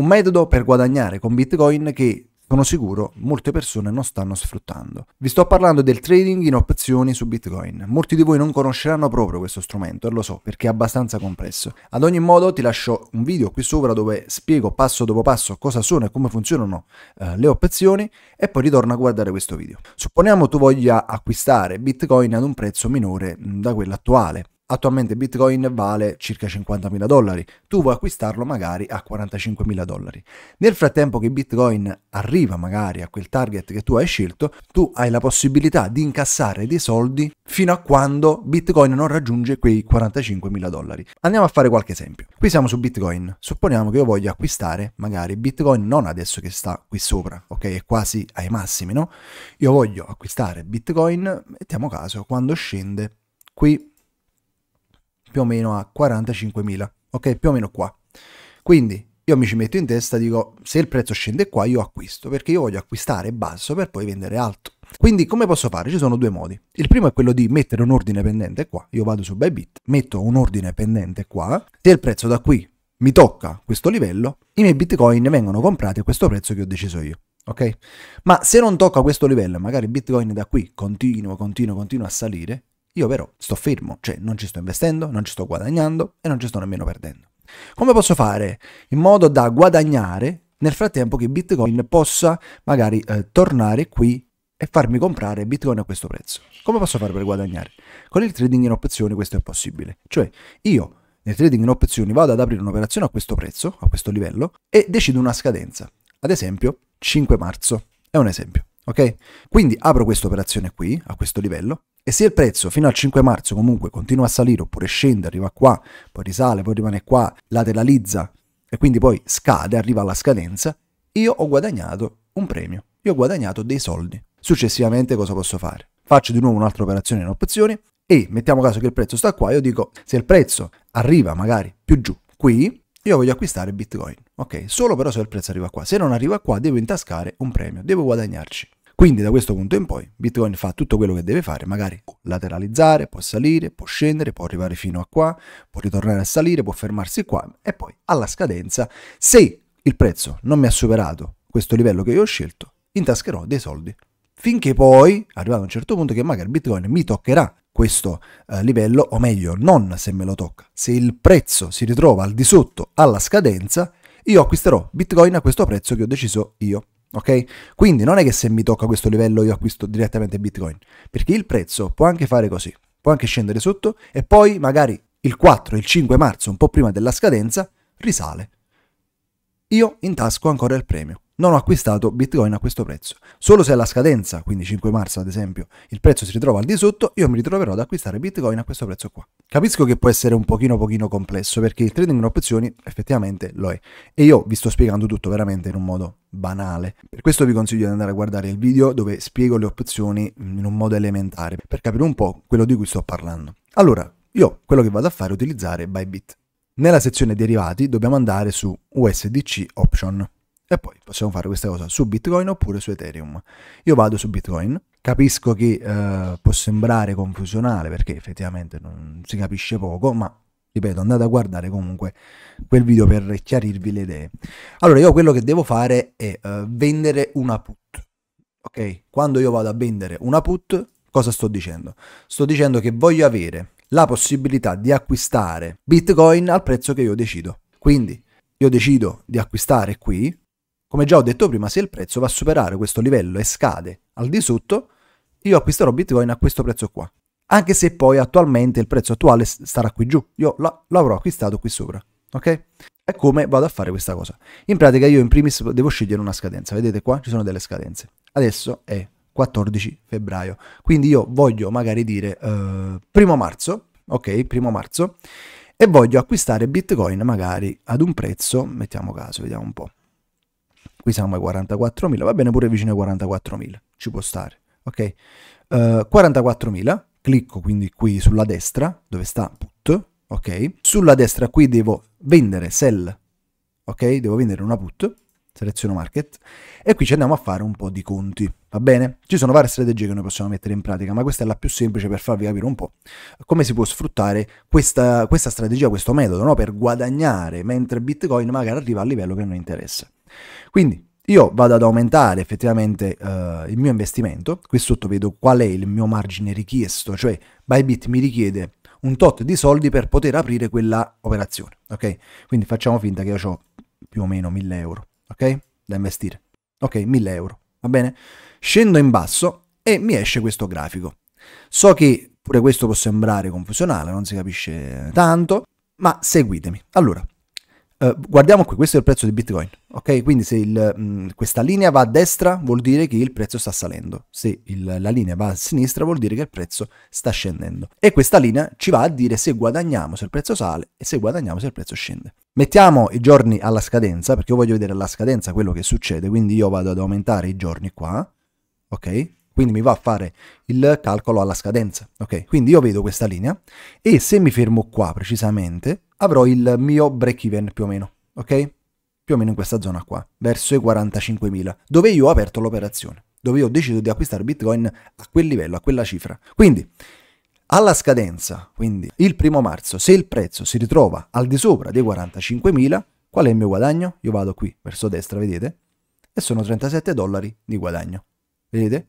Un metodo per guadagnare con Bitcoin che sono sicuro molte persone non stanno sfruttando. Vi sto parlando del trading in opzioni su Bitcoin. Molti di voi non conosceranno proprio questo strumento, e eh, lo so, perché è abbastanza complesso. Ad ogni modo ti lascio un video qui sopra dove spiego passo dopo passo cosa sono e come funzionano eh, le opzioni e poi ritorno a guardare questo video. Supponiamo tu voglia acquistare Bitcoin ad un prezzo minore mm, da quello attuale. Attualmente Bitcoin vale circa 50.000 dollari, tu vuoi acquistarlo magari a 45.000 dollari. Nel frattempo che Bitcoin arriva magari a quel target che tu hai scelto, tu hai la possibilità di incassare dei soldi fino a quando Bitcoin non raggiunge quei 45.000 dollari. Andiamo a fare qualche esempio. Qui siamo su Bitcoin, supponiamo che io voglia acquistare magari Bitcoin non adesso che sta qui sopra, ok? È quasi ai massimi, no? Io voglio acquistare Bitcoin, mettiamo caso, quando scende qui più o meno a 45.000, ok? Più o meno qua. Quindi io mi ci metto in testa, dico se il prezzo scende qua io acquisto, perché io voglio acquistare basso per poi vendere alto. Quindi come posso fare? Ci sono due modi. Il primo è quello di mettere un ordine pendente qua, io vado su Bybit, metto un ordine pendente qua, se il prezzo da qui mi tocca questo livello, i miei bitcoin vengono comprati a questo prezzo che ho deciso io. Ok? Ma se non tocca questo livello, magari Bitcoin da qui continua, continua, continua a salire, io però sto fermo, cioè non ci sto investendo, non ci sto guadagnando e non ci sto nemmeno perdendo. Come posso fare in modo da guadagnare nel frattempo che Bitcoin possa magari eh, tornare qui e farmi comprare Bitcoin a questo prezzo? Come posso fare per guadagnare? Con il trading in opzioni questo è possibile. Cioè io nel trading in opzioni vado ad aprire un'operazione a questo prezzo, a questo livello, e decido una scadenza. Ad esempio 5 marzo, è un esempio. Ok? Quindi apro questa operazione qui, a questo livello, e se il prezzo fino al 5 marzo comunque continua a salire oppure scende, arriva qua, poi risale, poi rimane qua, lateralizza e quindi poi scade, arriva alla scadenza, io ho guadagnato un premio, io ho guadagnato dei soldi. Successivamente cosa posso fare? Faccio di nuovo un'altra operazione in opzioni e mettiamo caso che il prezzo sta qua, io dico se il prezzo arriva magari più giù qui, io voglio acquistare bitcoin, ok? Solo però se il prezzo arriva qua, se non arriva qua devo intascare un premio, devo guadagnarci quindi da questo punto in poi Bitcoin fa tutto quello che deve fare, magari può lateralizzare, può salire, può scendere, può arrivare fino a qua, può ritornare a salire, può fermarsi qua e poi alla scadenza, se il prezzo non mi ha superato questo livello che io ho scelto, intascherò dei soldi. Finché poi, arrivato a un certo punto, che magari Bitcoin mi toccherà questo eh, livello, o meglio, non se me lo tocca. Se il prezzo si ritrova al di sotto alla scadenza, io acquisterò Bitcoin a questo prezzo che ho deciso io ok? Quindi non è che se mi tocca questo livello io acquisto direttamente Bitcoin, perché il prezzo può anche fare così, può anche scendere sotto e poi magari il 4, il 5 marzo, un po' prima della scadenza, risale. Io intasco ancora il premio non ho acquistato Bitcoin a questo prezzo. Solo se alla scadenza, quindi 5 marzo ad esempio, il prezzo si ritrova al di sotto, io mi ritroverò ad acquistare Bitcoin a questo prezzo qua. Capisco che può essere un pochino pochino complesso perché il trading in opzioni effettivamente lo è. E io vi sto spiegando tutto veramente in un modo banale. Per questo vi consiglio di andare a guardare il video dove spiego le opzioni in un modo elementare per capire un po' quello di cui sto parlando. Allora, io quello che vado a fare è utilizzare Bybit. Nella sezione derivati dobbiamo andare su USDC Option. E poi possiamo fare questa cosa su Bitcoin oppure su Ethereum. Io vado su Bitcoin, capisco che eh, può sembrare confusionale perché effettivamente non si capisce poco, ma ripeto, andate a guardare comunque quel video per chiarirvi le idee. Allora, io quello che devo fare è uh, vendere una put. Ok? Quando io vado a vendere una put, cosa sto dicendo? Sto dicendo che voglio avere la possibilità di acquistare Bitcoin al prezzo che io decido. Quindi io decido di acquistare qui come già ho detto prima, se il prezzo va a superare questo livello e scade al di sotto, io acquisterò Bitcoin a questo prezzo qua. Anche se poi attualmente il prezzo attuale starà qui giù, io l'avrò acquistato qui sopra, ok? E come vado a fare questa cosa? In pratica io in primis devo scegliere una scadenza, vedete qua ci sono delle scadenze. Adesso è 14 febbraio, quindi io voglio magari dire eh, primo marzo, ok, primo marzo, e voglio acquistare Bitcoin magari ad un prezzo, mettiamo caso, vediamo un po' qui siamo ai 44.000, va bene pure vicino ai 44.000, ci può stare, ok? Uh, eh, 44.000, clicco quindi qui sulla destra, dove sta put, ok? Sulla destra qui devo vendere sell, ok? Devo vendere una put, seleziono market, e qui ci andiamo a fare un po' di conti, va bene? Ci sono varie strategie che noi possiamo mettere in pratica, ma questa è la più semplice per farvi capire un po' come si può sfruttare questa, questa strategia, questo metodo, no? Per guadagnare mentre Bitcoin magari arriva al livello che non interessa. Quindi io vado ad aumentare effettivamente eh, il mio investimento, qui sotto vedo qual è il mio margine richiesto, cioè Bybit mi richiede un tot di soldi per poter aprire quella operazione, ok? Quindi facciamo finta che io ho più o meno 1000 euro, ok? Da investire, ok? 1000 euro, va bene? Scendo in basso e mi esce questo grafico. So che pure questo può sembrare confusionale, non si capisce tanto, ma seguitemi. Allora, eh, guardiamo qui, questo è il prezzo di Bitcoin, ok? Quindi se il, mh, mm, questa linea va a destra vuol dire che il prezzo sta salendo, se il, la linea va a sinistra vuol dire che il prezzo sta scendendo. E questa linea ci va a dire se guadagniamo se il prezzo sale e se guadagniamo se il prezzo scende. Mettiamo i giorni alla scadenza, perché io voglio vedere alla scadenza quello che succede, quindi io vado ad aumentare i giorni qua, ok? Quindi mi va a fare il calcolo alla scadenza, ok? Quindi io vedo questa linea e se mi fermo qua precisamente, avrò il mio break even più o meno, ok? Più o meno in questa zona qua, verso i 45.000, dove io ho aperto l'operazione, dove ho deciso di acquistare Bitcoin a quel livello, a quella cifra. Quindi, alla scadenza, quindi il primo marzo, se il prezzo si ritrova al di sopra dei 45.000, qual è il mio guadagno? Io vado qui verso destra, vedete? E sono 37 dollari di guadagno, vedete?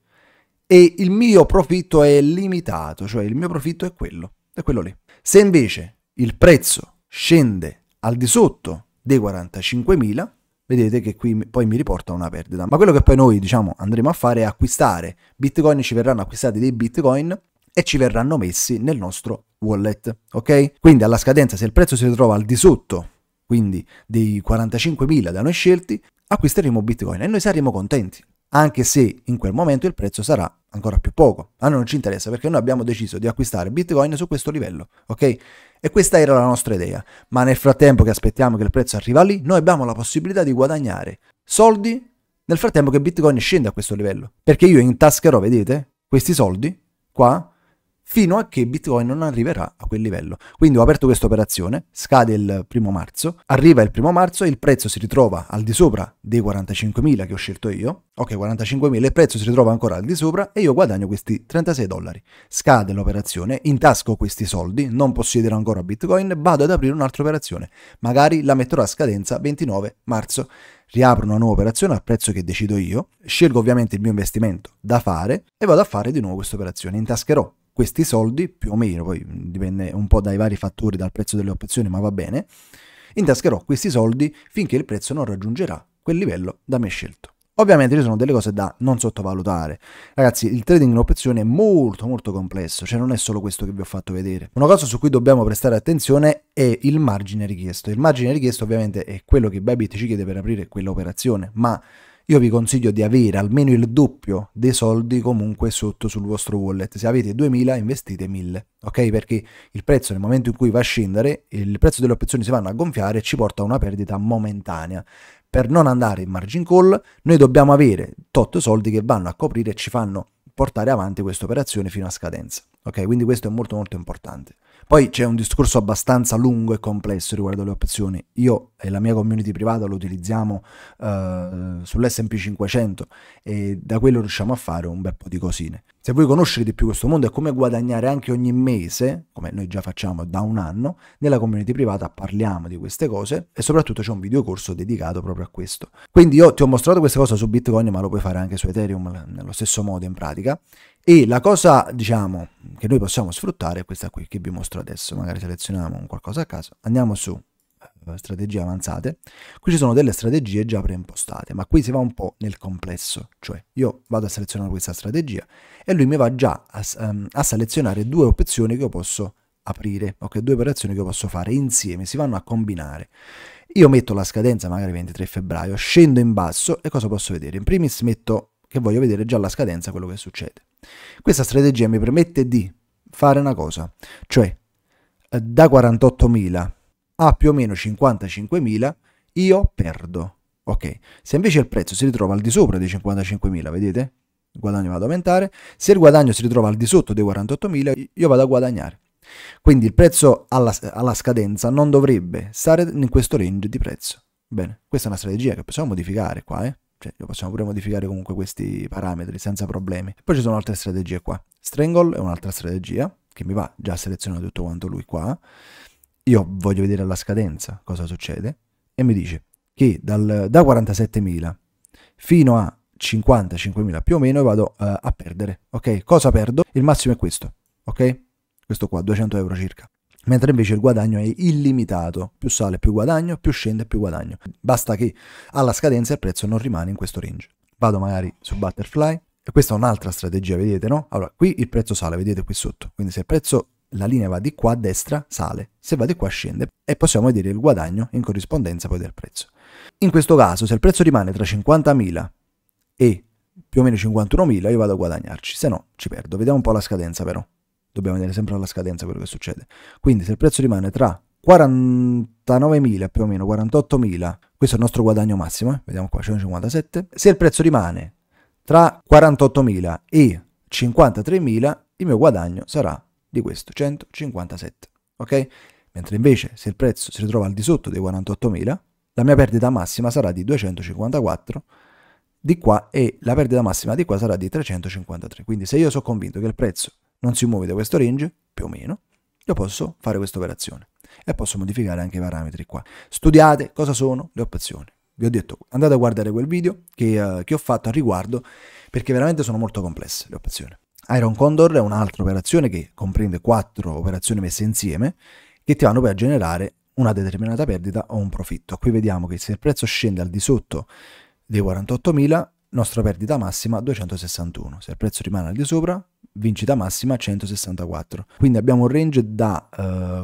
E il mio profitto è limitato, cioè il mio profitto è quello, è quello lì. Se invece il prezzo scende al di sotto dei 45.000, vedete che qui poi mi riporta una perdita. Ma quello che poi noi diciamo andremo a fare è acquistare bitcoin, ci verranno acquistati dei bitcoin e ci verranno messi nel nostro wallet, ok? Quindi alla scadenza se il prezzo si ritrova al di sotto, quindi dei 45.000 da noi scelti, acquisteremo bitcoin e noi saremo contenti, anche se in quel momento il prezzo sarà ancora più poco. Ma non ci interessa perché noi abbiamo deciso di acquistare Bitcoin su questo livello, ok? E questa era la nostra idea. Ma nel frattempo che aspettiamo che il prezzo arriva lì, noi abbiamo la possibilità di guadagnare soldi nel frattempo che Bitcoin scende a questo livello. Perché io intascherò, vedete, questi soldi qua fino a che Bitcoin non arriverà a quel livello. Quindi ho aperto questa operazione, scade il primo marzo, arriva il primo marzo e il prezzo si ritrova al di sopra dei 45.000 che ho scelto io. Ok, 45.000, il prezzo si ritrova ancora al di sopra e io guadagno questi 36 dollari. Scade l'operazione, intasco questi soldi, non possiederò ancora Bitcoin, vado ad aprire un'altra operazione. Magari la metterò a scadenza 29 marzo riapro una nuova operazione al prezzo che decido io, scelgo ovviamente il mio investimento da fare e vado a fare di nuovo questa operazione. Intascherò questi soldi, più o meno, poi dipende un po' dai vari fattori, dal prezzo delle opzioni, ma va bene, intascherò questi soldi finché il prezzo non raggiungerà quel livello da me scelto. Ovviamente ci sono delle cose da non sottovalutare. Ragazzi, il trading in opzioni è molto molto complesso, cioè non è solo questo che vi ho fatto vedere. Una cosa su cui dobbiamo prestare attenzione è il margine richiesto. Il margine richiesto ovviamente è quello che Bybit ci chiede per aprire quell'operazione, ma io vi consiglio di avere almeno il doppio dei soldi comunque sotto sul vostro wallet. Se avete 2000 investite 1000, ok? Perché il prezzo nel momento in cui va a scendere, il prezzo delle opzioni si vanno a gonfiare e ci porta a una perdita momentanea. Per non andare in margin call, noi dobbiamo avere tot soldi che vanno a coprire e ci fanno portare avanti questa operazione fino a scadenza. Ok? Quindi questo è molto molto importante. Poi c'è un discorso abbastanza lungo e complesso riguardo le opzioni. Io e la mia community privata lo utilizziamo eh, sull'SP 500 e da quello riusciamo a fare un bel po' di cosine. Se vuoi conoscere di più questo mondo e come guadagnare anche ogni mese, come noi già facciamo da un anno, nella community privata parliamo di queste cose e soprattutto c'è un video corso dedicato proprio a questo. Quindi io ti ho mostrato queste cose su Bitcoin, ma lo puoi fare anche su Ethereum nello stesso modo in pratica. E la cosa, diciamo, che noi possiamo sfruttare è questa qui che vi mostro adesso, magari selezioniamo un qualcosa a caso, andiamo su eh, strategie avanzate, qui ci sono delle strategie già preimpostate, ma qui si va un po' nel complesso, cioè io vado a selezionare questa strategia e lui mi va già a, ehm, a selezionare due opzioni che io posso aprire, ok, due operazioni che io posso fare insieme, si vanno a combinare. Io metto la scadenza magari 23 febbraio, scendo in basso e cosa posso vedere? In primis metto che voglio vedere già la scadenza quello che succede. Questa strategia mi permette di fare una cosa, cioè eh, da 48.000 a più o meno 55.000 io perdo. Ok, se invece il prezzo si ritrova al di sopra dei 55.000, vedete? Il guadagno va ad aumentare, se il guadagno si ritrova al di sotto dei 48.000 io vado a guadagnare. Quindi il prezzo alla, alla scadenza non dovrebbe stare in questo range di prezzo. Bene, questa è una strategia che possiamo modificare qua, eh? cioè possiamo pure modificare comunque questi parametri senza problemi. Poi ci sono altre strategie qua. Strangle è un'altra strategia che mi va già selezionato tutto quanto lui qua. Io voglio vedere alla scadenza cosa succede e mi dice che dal, da 47.000 fino a 55.000 più o meno vado uh, a perdere, ok? Cosa perdo? Il massimo è questo, ok? Questo qua, 200 euro circa mentre invece il guadagno è illimitato, più sale più guadagno, più scende più guadagno. Basta che alla scadenza il prezzo non rimane in questo range. Vado magari su Butterfly e questa è un'altra strategia, vedete no? Allora, qui il prezzo sale, vedete qui sotto, quindi se il prezzo la linea va di qua a destra, sale, se va di qua scende e possiamo vedere il guadagno in corrispondenza poi del prezzo. In questo caso, se il prezzo rimane tra 50.000 e più o meno 51.000, io vado a guadagnarci, se no ci perdo. Vediamo un po' la scadenza però dobbiamo vedere sempre alla scadenza quello che succede. Quindi se il prezzo rimane tra 49.000 più o meno, 48.000, questo è il nostro guadagno massimo, eh? vediamo qua, 157, se il prezzo rimane tra 48.000 e 53.000, il mio guadagno sarà di questo, 157, ok? Mentre invece se il prezzo si ritrova al di sotto dei 48.000, la mia perdita massima sarà di 254 di qua e la perdita massima di qua sarà di 353. Quindi se io sono convinto che il prezzo non si muove da questo range, più o meno, io posso fare questa operazione e posso modificare anche i parametri qua. Studiate cosa sono le opzioni. Vi ho detto, andate a guardare quel video che, uh, che ho fatto al riguardo perché veramente sono molto complesse le opzioni. Iron Condor è un'altra operazione che comprende quattro operazioni messe insieme che ti vanno poi a generare una determinata perdita o un profitto. Qui vediamo che se il prezzo scende al di sotto dei 48.000, nostra perdita massima 261. Se il prezzo rimane al di sopra, vincita massima 164. Quindi abbiamo un range da eh,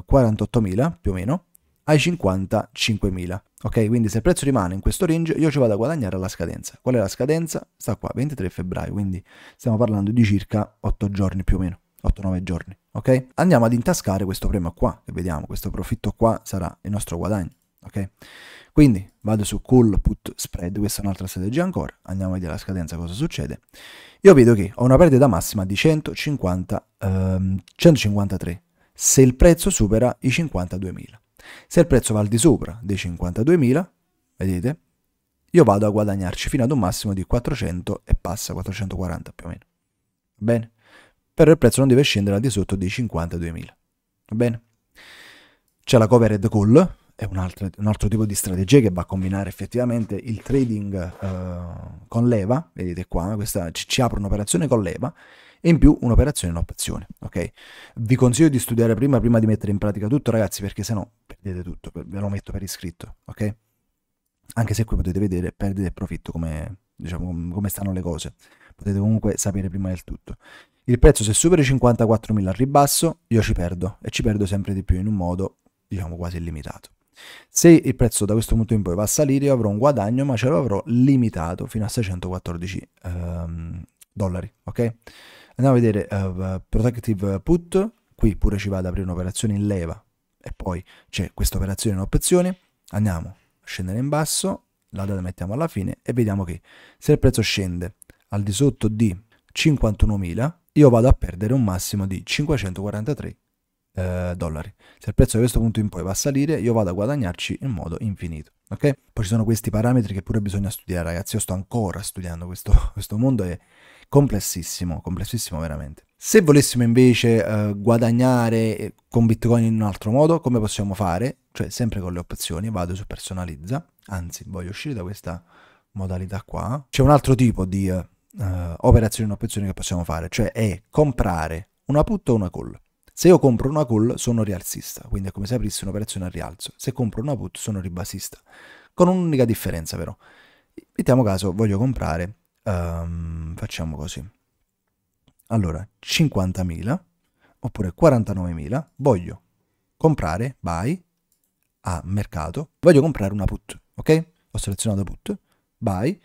48.000 più o meno ai 55.000. Ok, quindi se il prezzo rimane in questo range, io ci vado a guadagnare alla scadenza. Qual è la scadenza? Sta qua, 23 febbraio, quindi stiamo parlando di circa 8 giorni più o meno, 8-9 giorni. Ok? Andiamo ad intascare questo premio qua, che vediamo, questo profitto qua sarà il nostro guadagno ok? Quindi vado su call put spread, questa è un'altra strategia ancora, andiamo a vedere la scadenza cosa succede. Io vedo che ho una perdita massima di 150, ehm, 153 se il prezzo supera i 52.000. Se il prezzo va al di sopra dei 52.000, vedete, io vado a guadagnarci fino ad un massimo di 400 e passa 440 più o meno. Va bene? Però il prezzo non deve scendere al di sotto dei 52.000. bene? C'è la covered call, è un altro, un altro, tipo di strategia che va a combinare effettivamente il trading eh, con leva, vedete qua, eh, questa, ci, ci apre un'operazione con leva e in più un'operazione in opzione, ok? Vi consiglio di studiare prima, prima di mettere in pratica tutto ragazzi perché se no perdete tutto, ve lo metto per iscritto, ok? Anche se qui potete vedere perdite e profitto come, diciamo, come stanno le cose, potete comunque sapere prima del tutto. Il prezzo se supera i 54.000 al ribasso io ci perdo e ci perdo sempre di più in un modo diciamo quasi illimitato. Se il prezzo da questo punto in poi va a salire io avrò un guadagno ma ce l'avrò limitato fino a 614 ehm, dollari, ok? Andiamo a vedere uh, Protective Put, qui pure ci va ad aprire un'operazione in leva e poi c'è questa operazione in opzione, andiamo a scendere in basso, la data mettiamo alla fine e vediamo che se il prezzo scende al di sotto di 51.000 io vado a perdere un massimo di 543 eh, dollari. Se il prezzo da questo punto in poi va a salire, io vado a guadagnarci in modo infinito. Ok? Poi ci sono questi parametri che pure bisogna studiare, ragazzi. Io sto ancora studiando questo, questo mondo, è complessissimo, complessissimo veramente. Se volessimo invece eh, guadagnare eh, con Bitcoin in un altro modo, come possiamo fare? Cioè, sempre con le opzioni, vado su personalizza, anzi, voglio uscire da questa modalità qua. C'è un altro tipo di eh, operazioni in opzioni che possiamo fare, cioè è comprare una put o una call. Se io compro una call sono rialzista, quindi è come se aprissi un'operazione al rialzo. Se compro una put sono ribassista, con un'unica differenza però. Mettiamo caso, voglio comprare, um, facciamo così. Allora, 50.000 oppure 49.000, voglio comprare, buy, a mercato, voglio comprare una put, ok? Ho selezionato put, buy,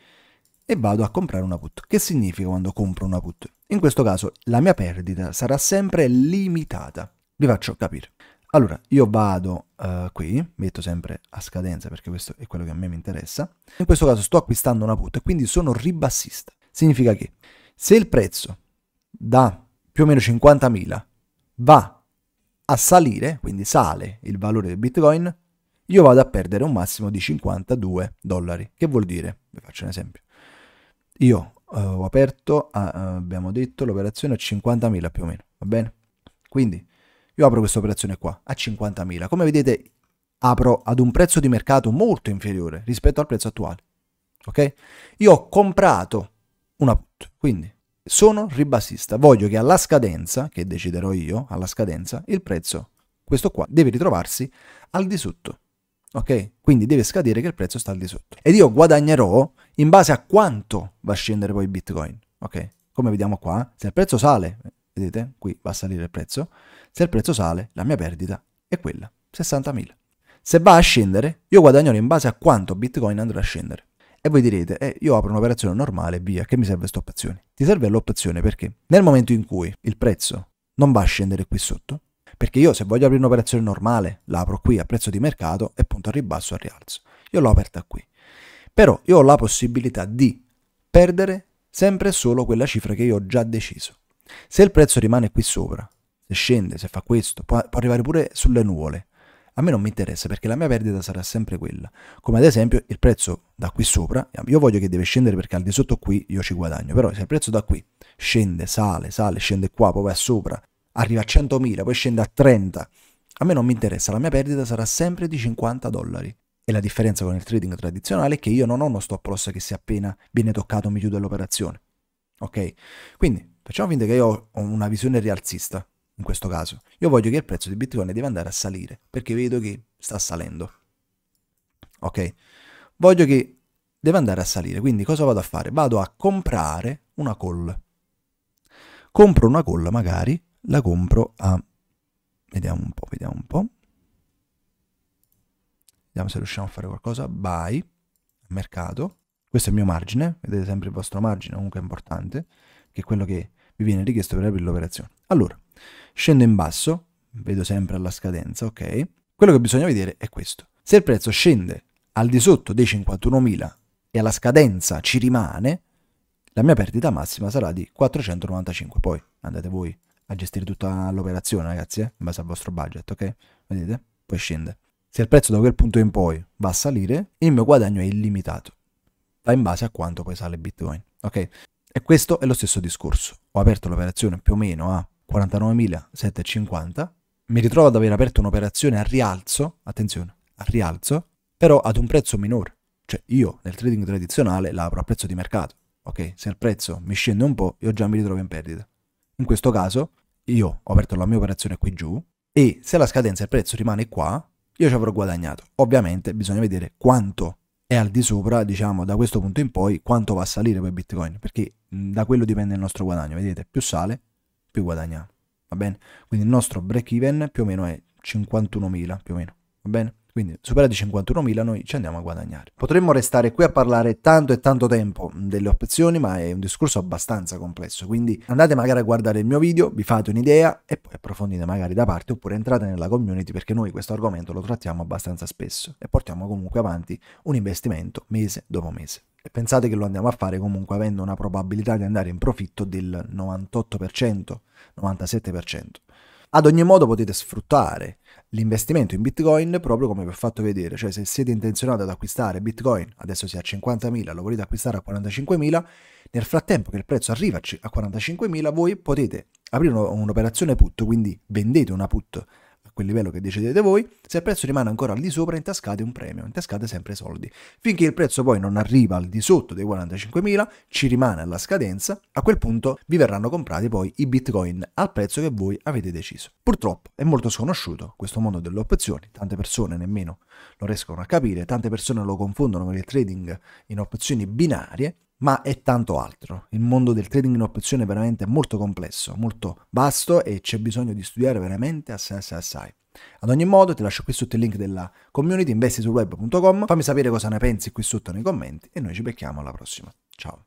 e vado a comprare una put. Che significa quando compro una put? In questo caso la mia perdita sarà sempre limitata. Vi faccio capire. Allora, io vado uh, qui, metto sempre a scadenza perché questo è quello che a me mi interessa. In questo caso sto acquistando una put e quindi sono ribassista. Significa che se il prezzo da più o meno 50.000 va a salire, quindi sale il valore del Bitcoin, io vado a perdere un massimo di 52 dollari. Che vuol dire? Vi faccio un esempio. Io eh, ho aperto, a, ah, eh, abbiamo detto, l'operazione a 50.000 più o meno, va bene? Quindi io apro questa operazione qua a 50.000. Come vedete apro ad un prezzo di mercato molto inferiore rispetto al prezzo attuale. Ok? Io ho comprato una put, quindi sono ribassista. Voglio che alla scadenza, che deciderò io, alla scadenza, il prezzo, questo qua, deve ritrovarsi al di sotto ok? Quindi deve scadere che il prezzo sta al di sotto. Ed io guadagnerò in base a quanto va a scendere poi Bitcoin, ok? Come vediamo qua, se il prezzo sale, vedete, qui va a salire il prezzo, se il prezzo sale, la mia perdita è quella, 60.000. Se va a scendere, io guadagnerò in base a quanto Bitcoin andrà a scendere. E voi direte, eh, io apro un'operazione normale, via, che mi serve questa opzione? Ti serve l'opzione perché nel momento in cui il prezzo non va a scendere qui sotto, perché io se voglio aprire un'operazione normale, la apro qui a prezzo di mercato e punto a ribasso al rialzo. Io l'ho aperta qui. Però io ho la possibilità di perdere sempre e solo quella cifra che io ho già deciso. Se il prezzo rimane qui sopra, se scende, se fa questo, può, può arrivare pure sulle nuvole. A me non mi interessa perché la mia perdita sarà sempre quella. Come ad esempio il prezzo da qui sopra, io voglio che deve scendere perché al di sotto qui io ci guadagno, però se il prezzo da qui scende, sale, sale, scende qua, poi va sopra, arriva a 100.000, poi scende a 30. A me non mi interessa, la mia perdita sarà sempre di 50 dollari. E la differenza con il trading tradizionale è che io non ho uno stop loss che se appena viene toccato mi chiude l'operazione. Ok? Quindi facciamo finta che io ho una visione rialzista in questo caso. Io voglio che il prezzo di Bitcoin deve andare a salire perché vedo che sta salendo. Ok? Voglio che deve andare a salire, quindi cosa vado a fare? Vado a comprare una call. Compro una call magari la compro a... Vediamo un po', vediamo un po'. Vediamo se riusciamo a fare qualcosa. Buy, mercato. Questo è il mio margine, vedete sempre il vostro margine, comunque è importante, che è quello che vi viene richiesto per aprire l'operazione. Allora, scendo in basso, vedo sempre alla scadenza, ok? Quello che bisogna vedere è questo. Se il prezzo scende al di sotto dei 51.000 e alla scadenza ci rimane, la mia perdita massima sarà di 495. Poi andate voi a gestire tutta l'operazione, ragazzi, eh? in base al vostro budget, ok? Vedete? Poi scende. Se il prezzo da quel punto in poi va a salire, il mio guadagno è illimitato. Va in base a quanto poi sale Bitcoin, ok? E questo è lo stesso discorso. Ho aperto l'operazione più o meno a 49.750, mi ritrovo ad aver aperto un'operazione a rialzo, attenzione, a rialzo, però ad un prezzo minore. Cioè io nel trading tradizionale la apro a prezzo di mercato, ok? Se il prezzo mi scende un po', io già mi ritrovo in perdita. In questo caso io ho aperto la mia operazione qui giù e se la scadenza e il prezzo rimane qua, io ci avrò guadagnato. Ovviamente bisogna vedere quanto è al di sopra, diciamo, da questo punto in poi, quanto va a salire poi Bitcoin, perché da quello dipende il nostro guadagno, vedete, più sale, più guadagniamo, va bene? Quindi il nostro break even più o meno è 51.000, più o meno, va bene? Quindi superati 51.000 noi ci andiamo a guadagnare. Potremmo restare qui a parlare tanto e tanto tempo delle opzioni, ma è un discorso abbastanza complesso, quindi andate magari a guardare il mio video, vi fate un'idea e poi approfondite magari da parte oppure entrate nella community perché noi questo argomento lo trattiamo abbastanza spesso e portiamo comunque avanti un investimento mese dopo mese e pensate che lo andiamo a fare comunque avendo una probabilità di andare in profitto del 98%, 97%. Ad ogni modo potete sfruttare l'investimento in Bitcoin proprio come vi ho fatto vedere, cioè se siete intenzionati ad acquistare Bitcoin, adesso si è a 50.000, lo volete acquistare a 45.000, nel frattempo che il prezzo arriva a 45.000 voi potete aprire un'operazione put, quindi vendete una put quel livello che decidete voi, se il prezzo rimane ancora al di sopra intascate un premio, intascate sempre soldi. Finché il prezzo poi non arriva al di sotto dei 45.000, ci rimane alla scadenza, a quel punto vi verranno comprati poi i bitcoin al prezzo che voi avete deciso. Purtroppo è molto sconosciuto questo mondo delle opzioni, tante persone nemmeno lo riescono a capire, tante persone lo confondono con il trading in opzioni binarie ma è tanto altro. Il mondo del trading in opzione è veramente molto complesso, molto vasto e c'è bisogno di studiare veramente assai assai assai. Ad ogni modo ti lascio qui sotto il link della community investisulweb.com, fammi sapere cosa ne pensi qui sotto nei commenti e noi ci becchiamo alla prossima. Ciao!